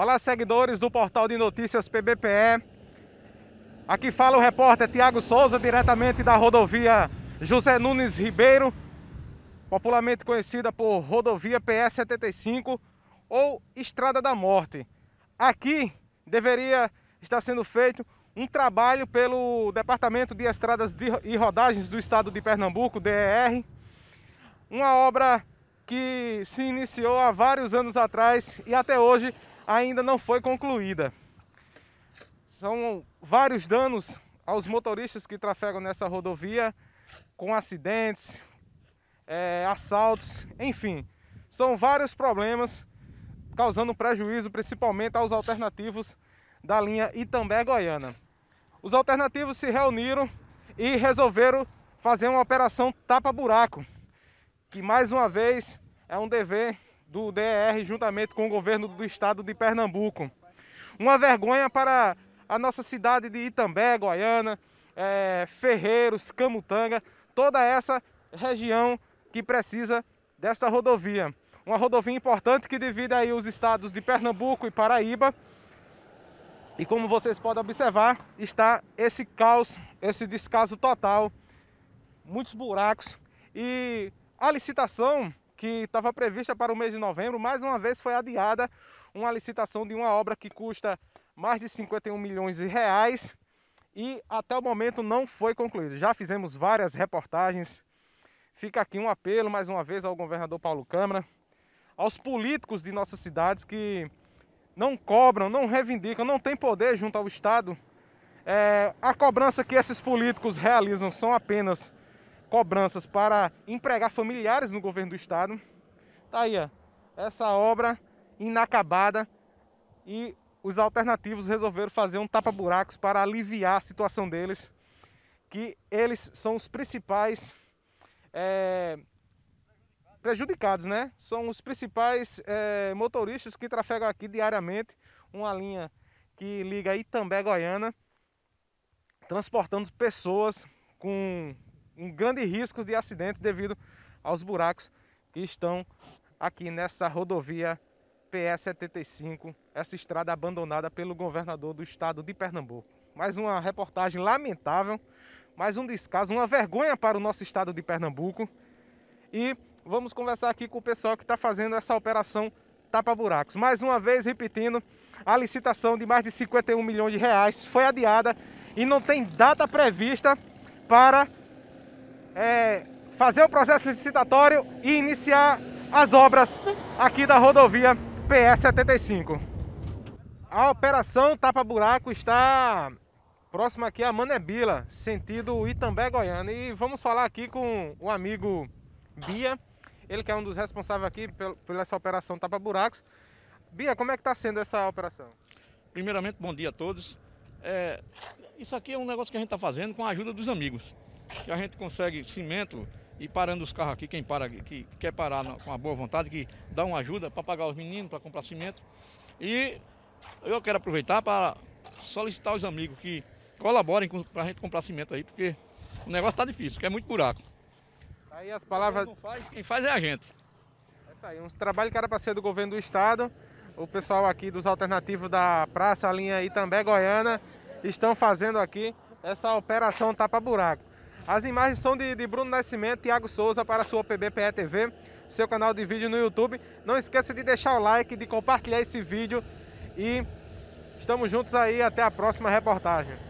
Olá, seguidores do portal de notícias PBPE. Aqui fala o repórter Tiago Souza, diretamente da rodovia José Nunes Ribeiro, popularmente conhecida por rodovia PS75 ou Estrada da Morte. Aqui deveria estar sendo feito um trabalho pelo Departamento de Estradas e Rodagens do Estado de Pernambuco, DER, uma obra que se iniciou há vários anos atrás e até hoje ainda não foi concluída. São vários danos aos motoristas que trafegam nessa rodovia, com acidentes, é, assaltos, enfim. São vários problemas causando prejuízo principalmente aos alternativos da linha Itambé-Goiânia. Os alternativos se reuniram e resolveram fazer uma operação tapa-buraco, que mais uma vez é um dever do DR juntamente com o governo do estado de Pernambuco. Uma vergonha para a nossa cidade de Itambé, Goiânia, é, Ferreiros, Camutanga, toda essa região que precisa dessa rodovia. Uma rodovia importante que divide aí os estados de Pernambuco e Paraíba. E como vocês podem observar, está esse caos, esse descaso total, muitos buracos. E a licitação que estava prevista para o mês de novembro, mais uma vez foi adiada uma licitação de uma obra que custa mais de 51 milhões de reais e até o momento não foi concluído. Já fizemos várias reportagens. Fica aqui um apelo mais uma vez ao governador Paulo Câmara, aos políticos de nossas cidades que não cobram, não reivindicam, não têm poder junto ao Estado. É, a cobrança que esses políticos realizam são apenas cobranças para empregar familiares no governo do estado. Tá aí, ó, essa obra inacabada e os alternativos resolveram fazer um tapa-buracos para aliviar a situação deles, que eles são os principais é, prejudicados, né? São os principais é, motoristas que trafegam aqui diariamente uma linha que liga Itambé, Goiânia, transportando pessoas com um grande risco de acidente devido aos buracos que estão aqui nessa rodovia PE75, essa estrada abandonada pelo governador do estado de Pernambuco. Mais uma reportagem lamentável, mais um descaso, uma vergonha para o nosso estado de Pernambuco. E vamos conversar aqui com o pessoal que está fazendo essa operação tapa-buracos. Mais uma vez, repetindo, a licitação de mais de 51 milhões de reais foi adiada e não tem data prevista para é, fazer o processo licitatório e iniciar as obras aqui da rodovia PS-75. A operação Tapa Buraco está próxima aqui a Manebila, sentido Itambé-Goiânia. E vamos falar aqui com o amigo Bia, ele que é um dos responsáveis aqui pela essa operação Tapa Buracos. Bia, como é que está sendo essa operação? Primeiramente, bom dia a todos. É, isso aqui é um negócio que a gente está fazendo com a ajuda dos amigos que a gente consegue cimento e parando os carros aqui, quem para, que quer parar com a boa vontade, que dá uma ajuda para pagar os meninos, para comprar cimento. E eu quero aproveitar para solicitar os amigos que colaborem para a gente comprar cimento aí, porque o negócio está difícil, que é muito buraco. Tá aí as palavras. Quem faz, quem faz é a gente. É isso aí, um trabalho que era para ser do governo do estado. O pessoal aqui dos alternativos da praça, linha Itambé Goiana, estão fazendo aqui. Essa operação tapa tá buraco. As imagens são de, de Bruno Nascimento e Thiago Souza para a sua PBPE TV, seu canal de vídeo no YouTube. Não esqueça de deixar o like, de compartilhar esse vídeo e estamos juntos aí até a próxima reportagem.